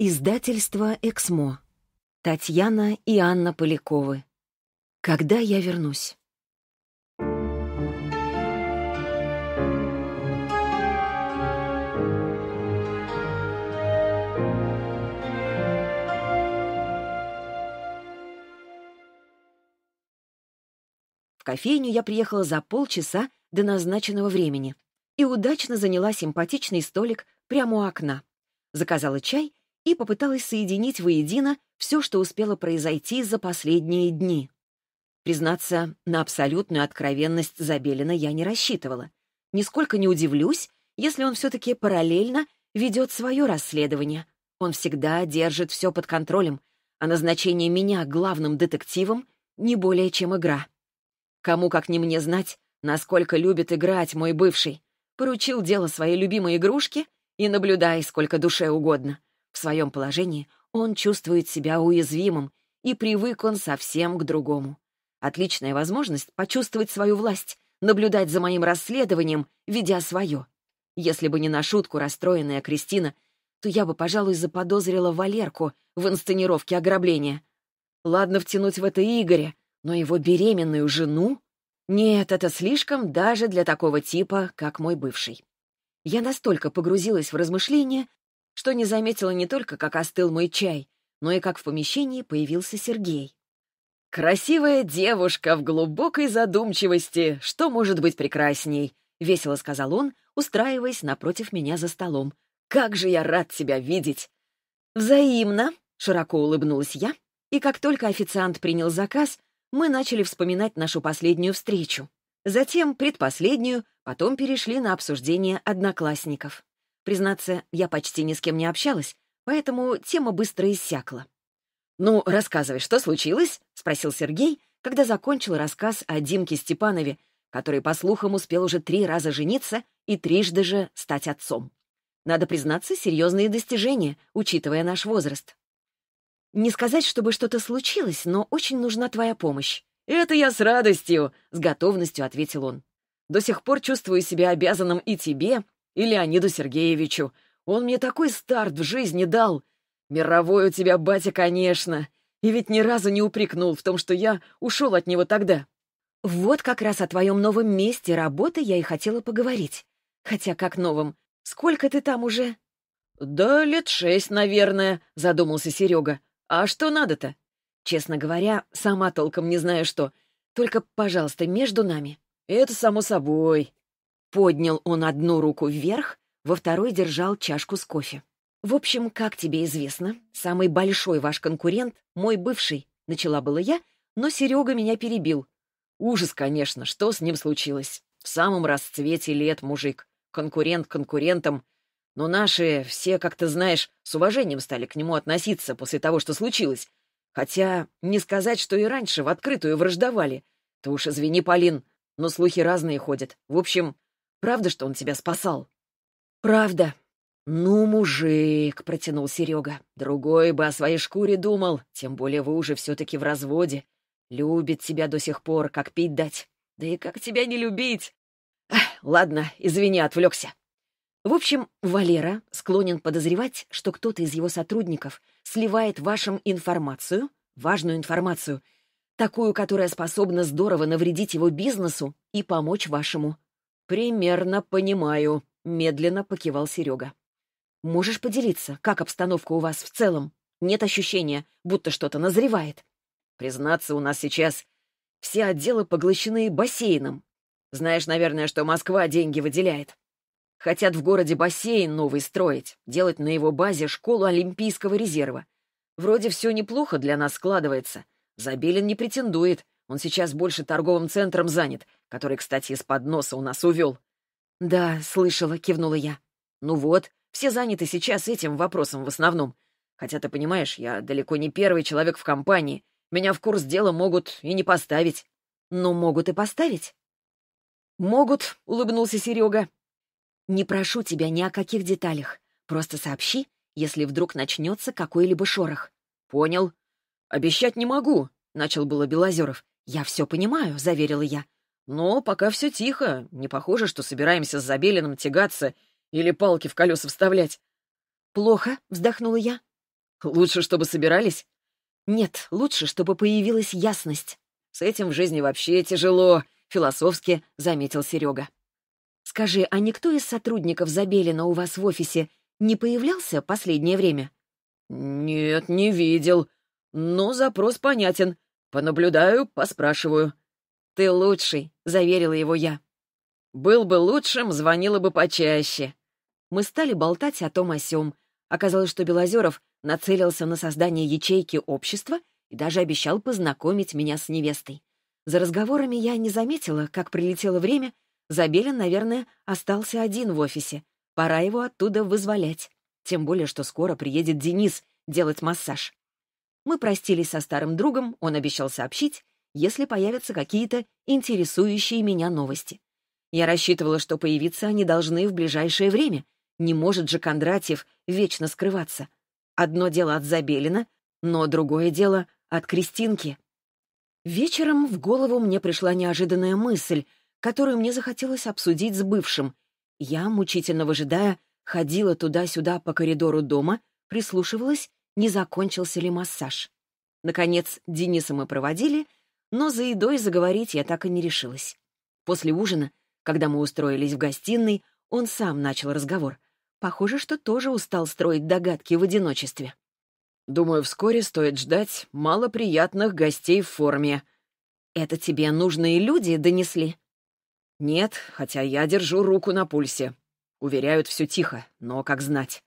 Издательство «Эксмо». Татьяна и Анна Поляковы. «Когда я вернусь?» В кофейню я приехала за полчаса до назначенного времени и удачно заняла симпатичный столик прямо у окна. Заказала чай и попыталась соединить воедино все, что успело произойти за последние дни. Признаться, на абсолютную откровенность Забелина я не рассчитывала. Нисколько не удивлюсь, если он все-таки параллельно ведет свое расследование. Он всегда держит все под контролем, а назначение меня главным детективом не более чем игра. Кому как не мне знать, насколько любит играть мой бывший. Поручил дело своей любимой игрушке и наблюдай сколько душе угодно. В своем положении он чувствует себя уязвимым, и привык он совсем к другому. Отличная возможность почувствовать свою власть, наблюдать за моим расследованием, ведя свое. Если бы не на шутку расстроенная Кристина, то я бы, пожалуй, заподозрила Валерку в инсценировке ограбления. Ладно втянуть в это Игоря, но его беременную жену? Нет, это слишком даже для такого типа, как мой бывший. Я настолько погрузилась в размышления, что не заметила не только, как остыл мой чай, но и как в помещении появился Сергей. «Красивая девушка в глубокой задумчивости, что может быть прекрасней?» — весело сказал он, устраиваясь напротив меня за столом. «Как же я рад тебя видеть!» «Взаимно!» — широко улыбнулась я, и как только официант принял заказ, мы начали вспоминать нашу последнюю встречу. Затем предпоследнюю, потом перешли на обсуждение одноклассников. Признаться, я почти ни с кем не общалась, поэтому тема быстро иссякла. «Ну, рассказывай, что случилось?» — спросил Сергей, когда закончил рассказ о Димке Степанове, который, по слухам, успел уже три раза жениться и трижды же стать отцом. Надо признаться, серьезные достижения, учитывая наш возраст. «Не сказать, чтобы что-то случилось, но очень нужна твоя помощь». «Это я с радостью!» — с готовностью ответил он. «До сих пор чувствую себя обязанным и тебе, и Леониду Сергеевичу. Он мне такой старт в жизни дал. Мировой у тебя батя, конечно. И ведь ни разу не упрекнул в том, что я ушел от него тогда. Вот как раз о твоем новом месте работы я и хотела поговорить. Хотя как новом. Сколько ты там уже? Да лет шесть, наверное, задумался Серега. А что надо-то? Честно говоря, сама толком не знаю что. Только, пожалуйста, между нами. Это само собой. Поднял он одну руку вверх, во второй держал чашку с кофе. «В общем, как тебе известно, самый большой ваш конкурент — мой бывший», — начала было я, но Серега меня перебил. «Ужас, конечно, что с ним случилось? В самом расцвете лет, мужик. Конкурент конкурентом. Но наши все, как ты знаешь, с уважением стали к нему относиться после того, что случилось. Хотя не сказать, что и раньше в открытую враждовали. Ты уж извини, Полин, но слухи разные ходят. В общем, Правда, что он тебя спасал?» «Правда». «Ну, мужик», — протянул Серега, — «другой бы о своей шкуре думал, тем более вы уже все-таки в разводе. Любит тебя до сих пор, как пить дать. Да и как тебя не любить?» Ах, «Ладно, извини, отвлекся». В общем, Валера склонен подозревать, что кто-то из его сотрудников сливает вашим информацию, важную информацию, такую, которая способна здорово навредить его бизнесу и помочь вашему. «Примерно понимаю», — медленно покивал Серега. «Можешь поделиться, как обстановка у вас в целом? Нет ощущения, будто что-то назревает». «Признаться, у нас сейчас все отделы поглощены бассейном. Знаешь, наверное, что Москва деньги выделяет. Хотят в городе бассейн новый строить, делать на его базе школу Олимпийского резерва. Вроде все неплохо для нас складывается. Забелин не претендует, он сейчас больше торговым центром занят, который, кстати, из-под носа у нас увел. «Да, слышала», — кивнула я. «Ну вот, все заняты сейчас этим вопросом в основном. Хотя, ты понимаешь, я далеко не первый человек в компании. Меня в курс дела могут и не поставить». но могут и поставить». «Могут», — улыбнулся Серега. «Не прошу тебя ни о каких деталях. Просто сообщи, если вдруг начнется какой-либо шорох». «Понял. Обещать не могу», — начал было Белозеров. «Я все понимаю», — заверила я. Но пока все тихо. Не похоже, что собираемся с Забелиным тягаться или палки в колеса вставлять. «Плохо», — вздохнула я. «Лучше, чтобы собирались?» «Нет, лучше, чтобы появилась ясность». «С этим в жизни вообще тяжело», — философски заметил Серега. «Скажи, а никто из сотрудников Забелина у вас в офисе не появлялся последнее время?» «Нет, не видел. Но запрос понятен. Понаблюдаю, поспрашиваю». «Ты лучший», — заверила его я. «Был бы лучшим, звонила бы почаще». Мы стали болтать о том о сём. Оказалось, что Белозеров нацелился на создание ячейки общества и даже обещал познакомить меня с невестой. За разговорами я не заметила, как прилетело время. Забелин, наверное, остался один в офисе. Пора его оттуда вызволять. Тем более, что скоро приедет Денис делать массаж. Мы простились со старым другом, он обещал сообщить, если появятся какие-то интересующие меня новости. Я рассчитывала, что появиться они должны в ближайшее время. Не может же Кондратьев вечно скрываться. Одно дело от Забелина, но другое дело от Кристинки. Вечером в голову мне пришла неожиданная мысль, которую мне захотелось обсудить с бывшим. Я, мучительно выжидая, ходила туда-сюда по коридору дома, прислушивалась, не закончился ли массаж. Наконец, Дениса мы проводили, но за едой заговорить я так и не решилась. После ужина, когда мы устроились в гостиной, он сам начал разговор. Похоже, что тоже устал строить догадки в одиночестве. «Думаю, вскоре стоит ждать малоприятных гостей в форме». «Это тебе нужные люди донесли?» «Нет, хотя я держу руку на пульсе. Уверяют, все тихо, но как знать.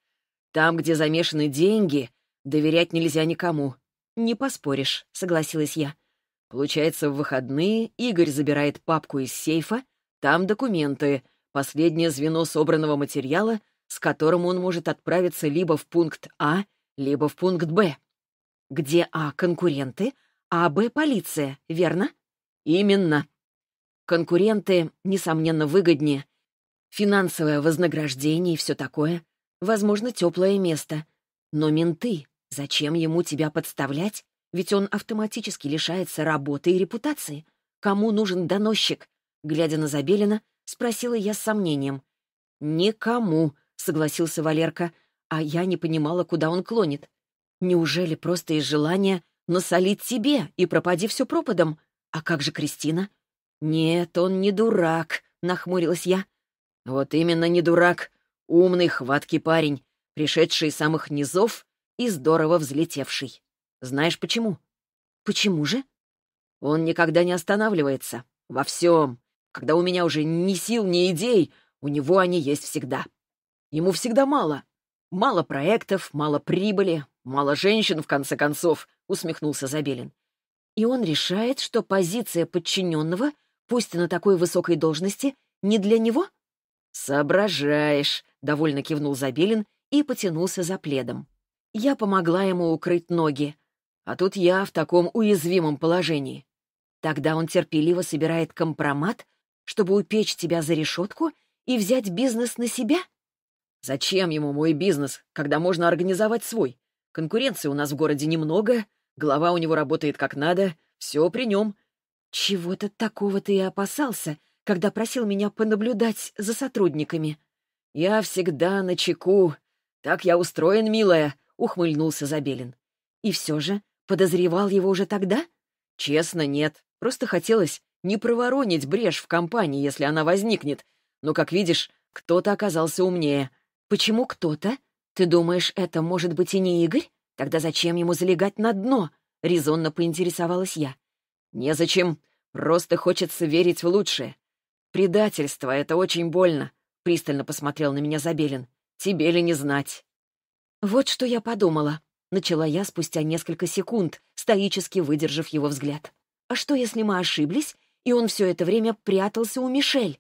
Там, где замешаны деньги, доверять нельзя никому». «Не поспоришь», — согласилась я. Получается, в выходные Игорь забирает папку из сейфа, там документы, последнее звено собранного материала, с которым он может отправиться либо в пункт А, либо в пункт Б. Где А — конкуренты, а Б — полиция, верно? Именно. Конкуренты, несомненно, выгоднее. Финансовое вознаграждение и все такое. Возможно, теплое место. Но менты, зачем ему тебя подставлять, ведь он автоматически лишается работы и репутации. Кому нужен доносчик? Глядя на Забелина, спросила я с сомнением. «Никому», — согласился Валерка, а я не понимала, куда он клонит. «Неужели просто из желания насолить тебе и пропади все пропадом? А как же Кристина?» «Нет, он не дурак», — нахмурилась я. «Вот именно не дурак. Умный, хваткий парень, пришедший из самых низов и здорово взлетевший». Знаешь почему? Почему же? Он никогда не останавливается. Во всем. Когда у меня уже ни сил, ни идей, у него они есть всегда. Ему всегда мало. Мало проектов, мало прибыли, мало женщин, в конце концов, усмехнулся Забелин. И он решает, что позиция подчиненного, пусть и на такой высокой должности, не для него? Соображаешь, довольно кивнул Забелин и потянулся за пледом. Я помогла ему укрыть ноги, а тут я в таком уязвимом положении. Тогда он терпеливо собирает компромат, чтобы упечь тебя за решетку и взять бизнес на себя? Зачем ему мой бизнес, когда можно организовать свой? Конкуренции у нас в городе немного, голова у него работает как надо, все при нем. Чего-то такого ты и опасался, когда просил меня понаблюдать за сотрудниками. Я всегда на чеку. Так я устроен, милая, — ухмыльнулся Забелин. И все же Подозревал его уже тогда? Честно, нет. Просто хотелось не проворонить брешь в компании, если она возникнет. Но, как видишь, кто-то оказался умнее. Почему кто-то? Ты думаешь, это может быть и не Игорь? Тогда зачем ему залегать на дно? Резонно поинтересовалась я. Незачем. Просто хочется верить в лучшее. Предательство — это очень больно. Пристально посмотрел на меня Забелин. Тебе ли не знать? Вот что я подумала. Начала я спустя несколько секунд, стоически выдержав его взгляд. «А что, если мы ошиблись, и он все это время прятался у Мишель?»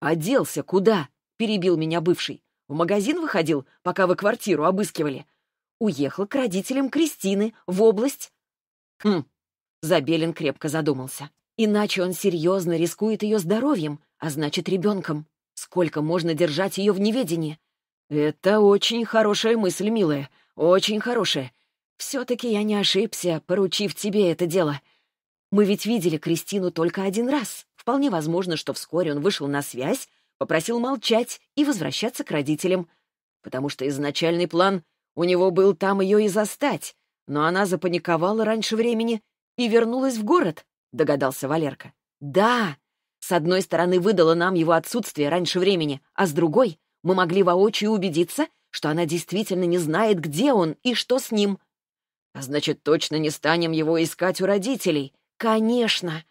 «Оделся куда?» — перебил меня бывший. «В магазин выходил, пока вы квартиру обыскивали?» «Уехал к родителям Кристины, в область». «Хм». Забелин крепко задумался. «Иначе он серьезно рискует ее здоровьем, а значит, ребенком. Сколько можно держать ее в неведении?» «Это очень хорошая мысль, милая», очень хорошее. Все-таки я не ошибся, поручив тебе это дело. Мы ведь видели Кристину только один раз. Вполне возможно, что вскоре он вышел на связь, попросил молчать и возвращаться к родителям. Потому что изначальный план у него был там ее и застать, но она запаниковала раньше времени и вернулась в город, догадался Валерка. Да, с одной стороны выдала нам его отсутствие раньше времени, а с другой мы могли воочию убедиться — что она действительно не знает, где он и что с ним. А значит, точно не станем его искать у родителей. Конечно.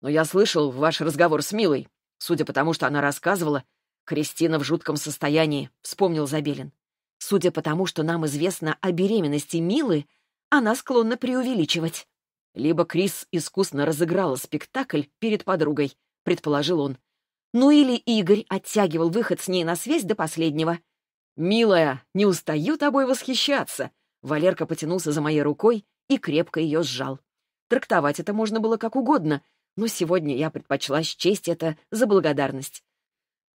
Но я слышал ваш разговор с Милой. Судя по тому, что она рассказывала, Кристина в жутком состоянии, вспомнил Забелин. Судя по тому, что нам известно о беременности Милы, она склонна преувеличивать. Либо Крис искусно разыграла спектакль перед подругой, предположил он. Ну или Игорь оттягивал выход с ней на связь до последнего — «Милая, не устаю тобой восхищаться!» Валерка потянулся за моей рукой и крепко ее сжал. Трактовать это можно было как угодно, но сегодня я предпочла счесть это за благодарность.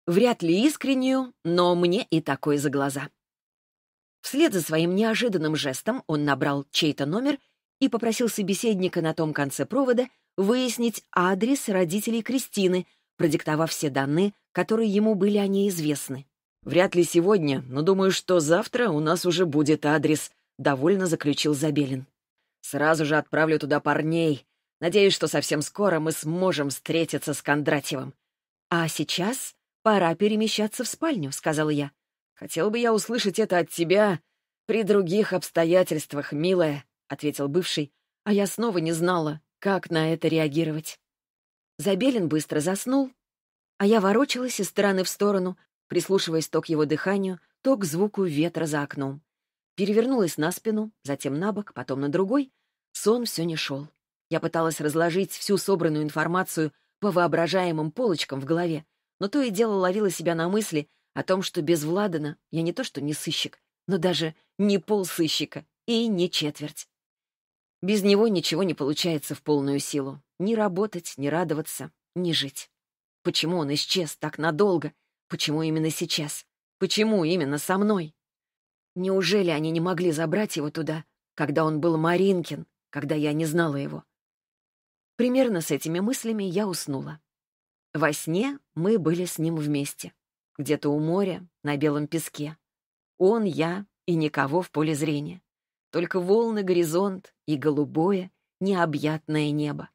Вряд ли искреннюю, но мне и такое за глаза. Вслед за своим неожиданным жестом он набрал чей-то номер и попросил собеседника на том конце провода выяснить адрес родителей Кристины, продиктовав все данные, которые ему были о ней известны. Вряд ли сегодня, но думаю, что завтра у нас уже будет адрес», — довольно заключил Забелин. «Сразу же отправлю туда парней. Надеюсь, что совсем скоро мы сможем встретиться с Кондратьевым». «А сейчас пора перемещаться в спальню», — сказала я. «Хотел бы я услышать это от тебя при других обстоятельствах, милая», — ответил бывший, а я снова не знала, как на это реагировать. Забелин быстро заснул, а я ворочалась из стороны в сторону, прислушиваясь то к его дыханию, то к звуку ветра за окном. Перевернулась на спину, затем на бок, потом на другой. Сон все не шел. Я пыталась разложить всю собранную информацию по воображаемым полочкам в голове, но то и дело ловила себя на мысли о том, что без Владана я не то что не сыщик, но даже не полсыщика и не четверть. Без него ничего не получается в полную силу. Ни работать, ни радоваться, ни жить. Почему он исчез так надолго? Почему именно сейчас? Почему именно со мной? Неужели они не могли забрать его туда, когда он был Маринкин, когда я не знала его? Примерно с этими мыслями я уснула. Во сне мы были с ним вместе. Где-то у моря, на белом песке. Он, я и никого в поле зрения. Только волны, горизонт и голубое, необъятное небо.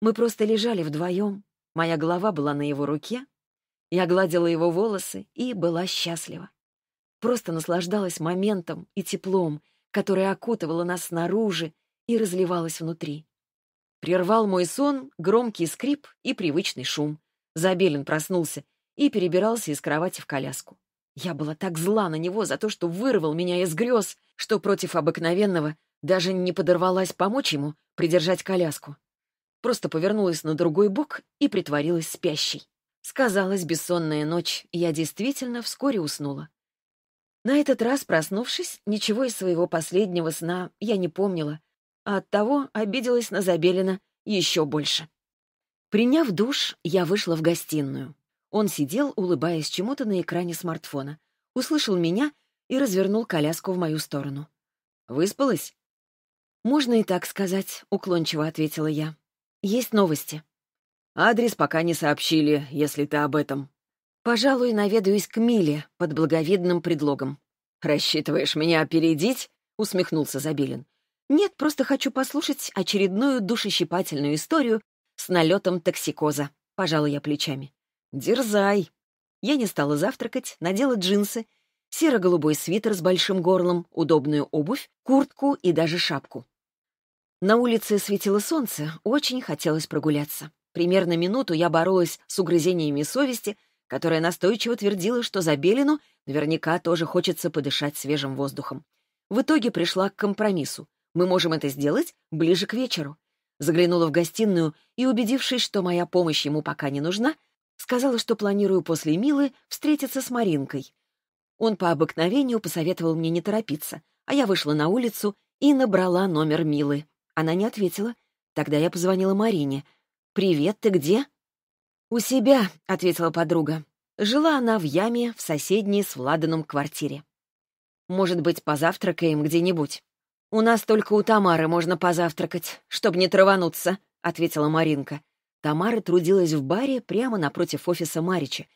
Мы просто лежали вдвоем, моя голова была на его руке, я гладила его волосы и была счастлива. Просто наслаждалась моментом и теплом, которое окутывало нас снаружи и разливалось внутри. Прервал мой сон громкий скрип и привычный шум. Забелин проснулся и перебирался из кровати в коляску. Я была так зла на него за то, что вырвал меня из грез, что против обыкновенного даже не подорвалась помочь ему придержать коляску. Просто повернулась на другой бок и притворилась спящей. Сказалась бессонная ночь, и я действительно вскоре уснула. На этот раз, проснувшись, ничего из своего последнего сна я не помнила, а оттого обиделась на Забелина еще больше. Приняв душ, я вышла в гостиную. Он сидел, улыбаясь чему-то на экране смартфона, услышал меня и развернул коляску в мою сторону. «Выспалась?» «Можно и так сказать», — уклончиво ответила я. «Есть новости». Адрес пока не сообщили, если ты об этом. Пожалуй, наведаюсь к Миле под благовидным предлогом. Рассчитываешь меня опередить? Усмехнулся Забелин. Нет, просто хочу послушать очередную душещипательную историю с налетом токсикоза. Пожалуй, я плечами. Дерзай. Я не стала завтракать, надела джинсы, серо-голубой свитер с большим горлом, удобную обувь, куртку и даже шапку. На улице светило солнце, очень хотелось прогуляться. Примерно минуту я боролась с угрызениями совести, которая настойчиво твердила, что за Белину наверняка тоже хочется подышать свежим воздухом. В итоге пришла к компромиссу. Мы можем это сделать ближе к вечеру. Заглянула в гостиную и, убедившись, что моя помощь ему пока не нужна, сказала, что планирую после Милы встретиться с Маринкой. Он по обыкновению посоветовал мне не торопиться, а я вышла на улицу и набрала номер Милы. Она не ответила. Тогда я позвонила Марине — «Привет, ты где?» «У себя», — ответила подруга. Жила она в яме в соседней с Владаном квартире. «Может быть, позавтракаем где-нибудь?» «У нас только у Тамары можно позавтракать, чтобы не травануться», — ответила Маринка. Тамара трудилась в баре прямо напротив офиса Марича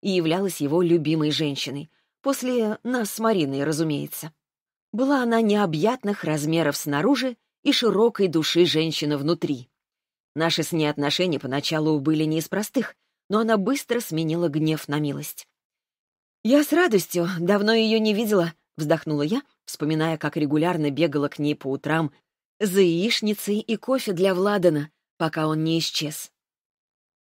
и являлась его любимой женщиной. После нас с Мариной, разумеется. Была она необъятных размеров снаружи и широкой души женщина внутри. Наши с ней отношения поначалу были не из простых, но она быстро сменила гнев на милость. «Я с радостью, давно ее не видела», — вздохнула я, вспоминая, как регулярно бегала к ней по утрам за яичницей и кофе для Владана, пока он не исчез.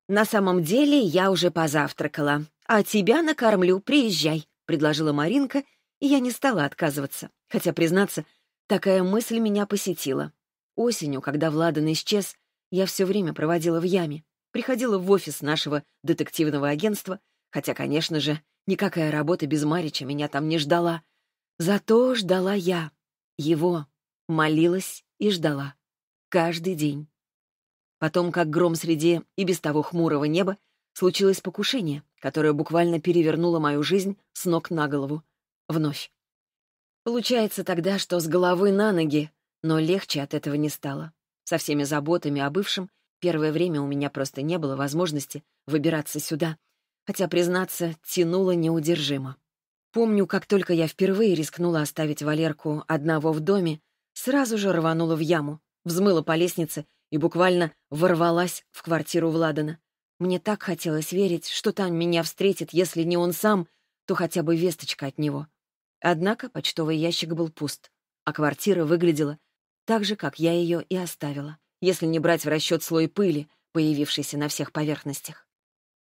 «На самом деле я уже позавтракала, а тебя накормлю, приезжай», — предложила Маринка, и я не стала отказываться, хотя, признаться, такая мысль меня посетила. Осенью, когда Владан исчез, я все время проводила в яме, приходила в офис нашего детективного агентства, хотя, конечно же, никакая работа без Марича меня там не ждала. Зато ждала я. Его. Молилась и ждала. Каждый день. Потом, как гром среди и без того хмурого неба, случилось покушение, которое буквально перевернуло мою жизнь с ног на голову. Вновь. Получается тогда, что с головы на ноги, но легче от этого не стало. Со всеми заботами о бывшем первое время у меня просто не было возможности выбираться сюда, хотя, признаться, тянуло неудержимо. Помню, как только я впервые рискнула оставить Валерку одного в доме, сразу же рванула в яму, взмыла по лестнице и буквально ворвалась в квартиру Владана. Мне так хотелось верить, что там меня встретит, если не он сам, то хотя бы весточка от него. Однако почтовый ящик был пуст, а квартира выглядела так же, как я ее и оставила, если не брать в расчет слой пыли, появившийся на всех поверхностях.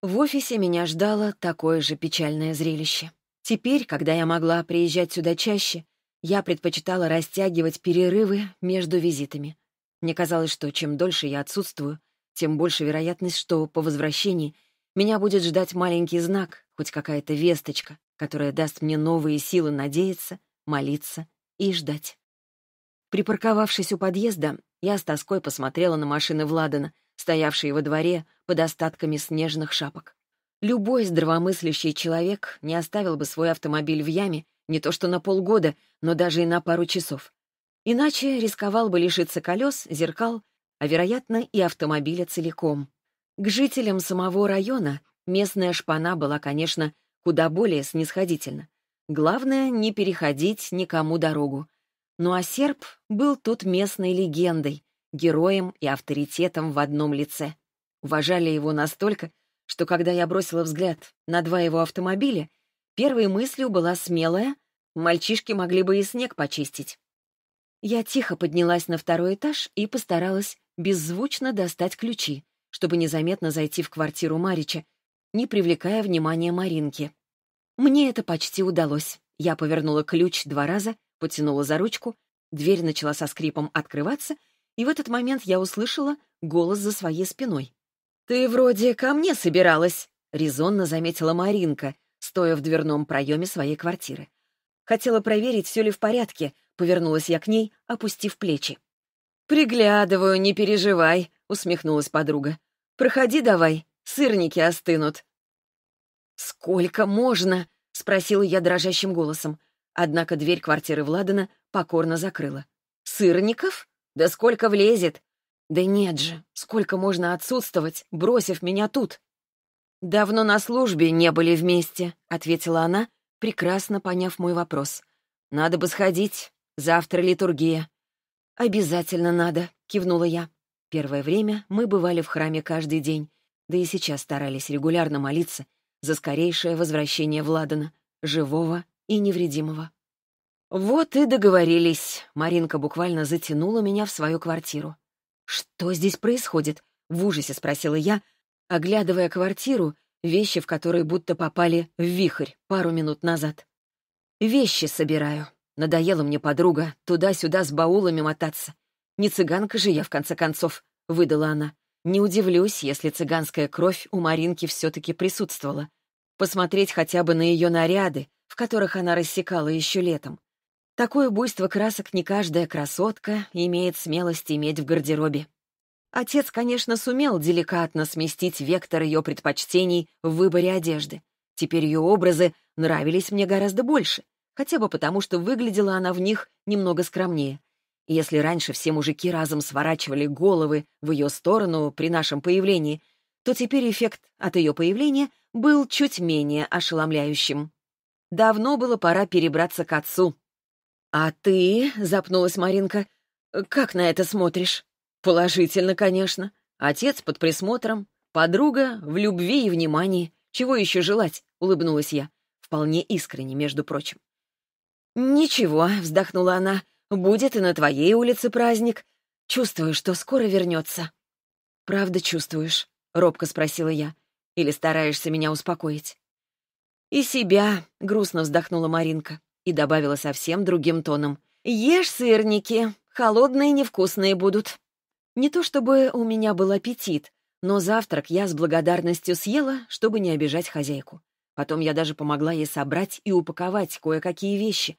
В офисе меня ждало такое же печальное зрелище. Теперь, когда я могла приезжать сюда чаще, я предпочитала растягивать перерывы между визитами. Мне казалось, что чем дольше я отсутствую, тем больше вероятность, что по возвращении меня будет ждать маленький знак, хоть какая-то весточка, которая даст мне новые силы надеяться, молиться и ждать. Припарковавшись у подъезда, я с тоской посмотрела на машины Владана, стоявшие во дворе под остатками снежных шапок. Любой здравомыслящий человек не оставил бы свой автомобиль в яме не то что на полгода, но даже и на пару часов. Иначе рисковал бы лишиться колес, зеркал, а, вероятно, и автомобиля целиком. К жителям самого района местная шпана была, конечно, куда более снисходительна. Главное — не переходить никому дорогу, ну а серб был тут местной легендой, героем и авторитетом в одном лице. Уважали его настолько, что когда я бросила взгляд на два его автомобиля, первой мыслью была смелая, мальчишки могли бы и снег почистить. Я тихо поднялась на второй этаж и постаралась беззвучно достать ключи, чтобы незаметно зайти в квартиру Марича, не привлекая внимания Маринки. Мне это почти удалось. Я повернула ключ два раза, Потянула за ручку, дверь начала со скрипом открываться, и в этот момент я услышала голос за своей спиной. «Ты вроде ко мне собиралась», — резонно заметила Маринка, стоя в дверном проеме своей квартиры. Хотела проверить, все ли в порядке, повернулась я к ней, опустив плечи. «Приглядываю, не переживай», — усмехнулась подруга. «Проходи давай, сырники остынут». «Сколько можно?» — спросила я дрожащим голосом. Однако дверь квартиры Владана покорно закрыла. «Сырников? Да сколько влезет!» «Да нет же, сколько можно отсутствовать, бросив меня тут?» «Давно на службе не были вместе», — ответила она, прекрасно поняв мой вопрос. «Надо бы сходить. Завтра литургия». «Обязательно надо», — кивнула я. Первое время мы бывали в храме каждый день, да и сейчас старались регулярно молиться за скорейшее возвращение Владана, живого и невредимого. «Вот и договорились», — Маринка буквально затянула меня в свою квартиру. «Что здесь происходит?» — в ужасе спросила я, оглядывая квартиру, вещи в которой будто попали в вихрь пару минут назад. «Вещи собираю. Надоела мне подруга туда-сюда с баулами мотаться. Не цыганка же я, в конце концов», — выдала она. «Не удивлюсь, если цыганская кровь у Маринки все-таки присутствовала. Посмотреть хотя бы на ее наряды, в которых она рассекала еще летом. Такое буйство красок не каждая красотка имеет смелость иметь в гардеробе. Отец, конечно, сумел деликатно сместить вектор ее предпочтений в выборе одежды. Теперь ее образы нравились мне гораздо больше, хотя бы потому, что выглядела она в них немного скромнее. Если раньше все мужики разом сворачивали головы в ее сторону при нашем появлении, то теперь эффект от ее появления был чуть менее ошеломляющим. Давно было пора перебраться к отцу. «А ты...» — запнулась Маринка. «Как на это смотришь?» «Положительно, конечно. Отец под присмотром, подруга в любви и внимании. Чего еще желать?» — улыбнулась я. Вполне искренне, между прочим. «Ничего», — вздохнула она, — «будет и на твоей улице праздник. Чувствую, что скоро вернется». «Правда чувствуешь?» — робко спросила я. «Или стараешься меня успокоить?» «И себя», — грустно вздохнула Маринка и добавила совсем другим тоном. «Ешь сырники, холодные невкусные будут». Не то чтобы у меня был аппетит, но завтрак я с благодарностью съела, чтобы не обижать хозяйку. Потом я даже помогла ей собрать и упаковать кое-какие вещи.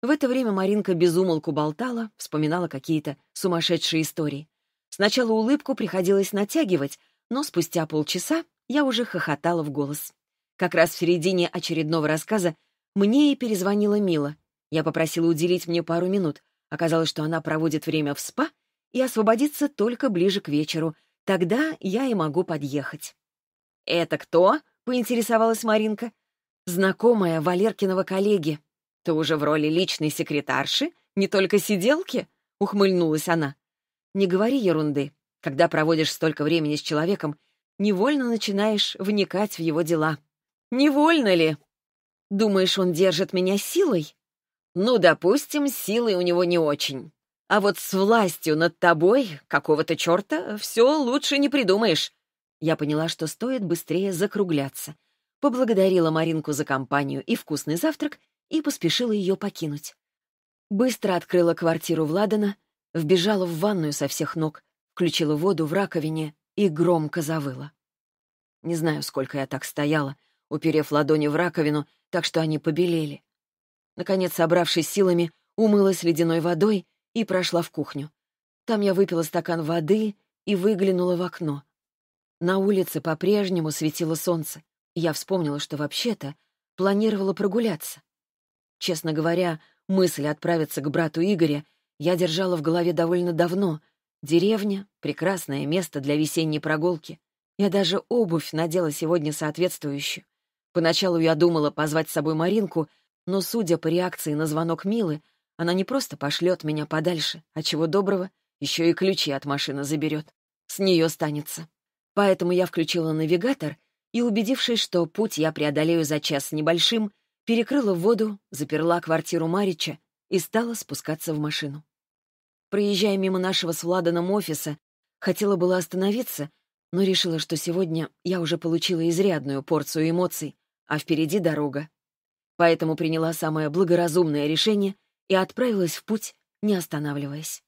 В это время Маринка безумолку болтала, вспоминала какие-то сумасшедшие истории. Сначала улыбку приходилось натягивать, но спустя полчаса я уже хохотала в голос. Как раз в середине очередного рассказа мне и перезвонила Мила. Я попросила уделить мне пару минут. Оказалось, что она проводит время в спа и освободится только ближе к вечеру. Тогда я и могу подъехать. «Это кто?» — поинтересовалась Маринка. «Знакомая Валеркиного коллеги». «Ты уже в роли личной секретарши? Не только сиделки?» — ухмыльнулась она. «Не говори ерунды. Когда проводишь столько времени с человеком, невольно начинаешь вникать в его дела», Невольно ли? Думаешь, он держит меня силой? Ну, допустим, силы у него не очень. А вот с властью над тобой, какого-то черта, все лучше не придумаешь. Я поняла, что стоит быстрее закругляться. Поблагодарила Маринку за компанию и вкусный завтрак и поспешила ее покинуть. Быстро открыла квартиру Владана, вбежала в ванную со всех ног, включила воду в раковине и громко завыла. Не знаю, сколько я так стояла — уперев ладони в раковину, так что они побелели. Наконец, собравшись силами, умылась ледяной водой и прошла в кухню. Там я выпила стакан воды и выглянула в окно. На улице по-прежнему светило солнце. Я вспомнила, что вообще-то планировала прогуляться. Честно говоря, мысль отправиться к брату Игоря я держала в голове довольно давно. Деревня — прекрасное место для весенней прогулки. Я даже обувь надела сегодня соответствующую. Поначалу я думала позвать с собой Маринку, но, судя по реакции на звонок Милы, она не просто пошлет меня подальше, а чего доброго, еще и ключи от машины заберет. С нее станется. Поэтому я включила навигатор и, убедившись, что путь я преодолею за час с небольшим, перекрыла воду, заперла квартиру Марича и стала спускаться в машину. Проезжая мимо нашего с Владаном офиса, хотела было остановиться, но решила, что сегодня я уже получила изрядную порцию эмоций, а впереди дорога. Поэтому приняла самое благоразумное решение и отправилась в путь, не останавливаясь.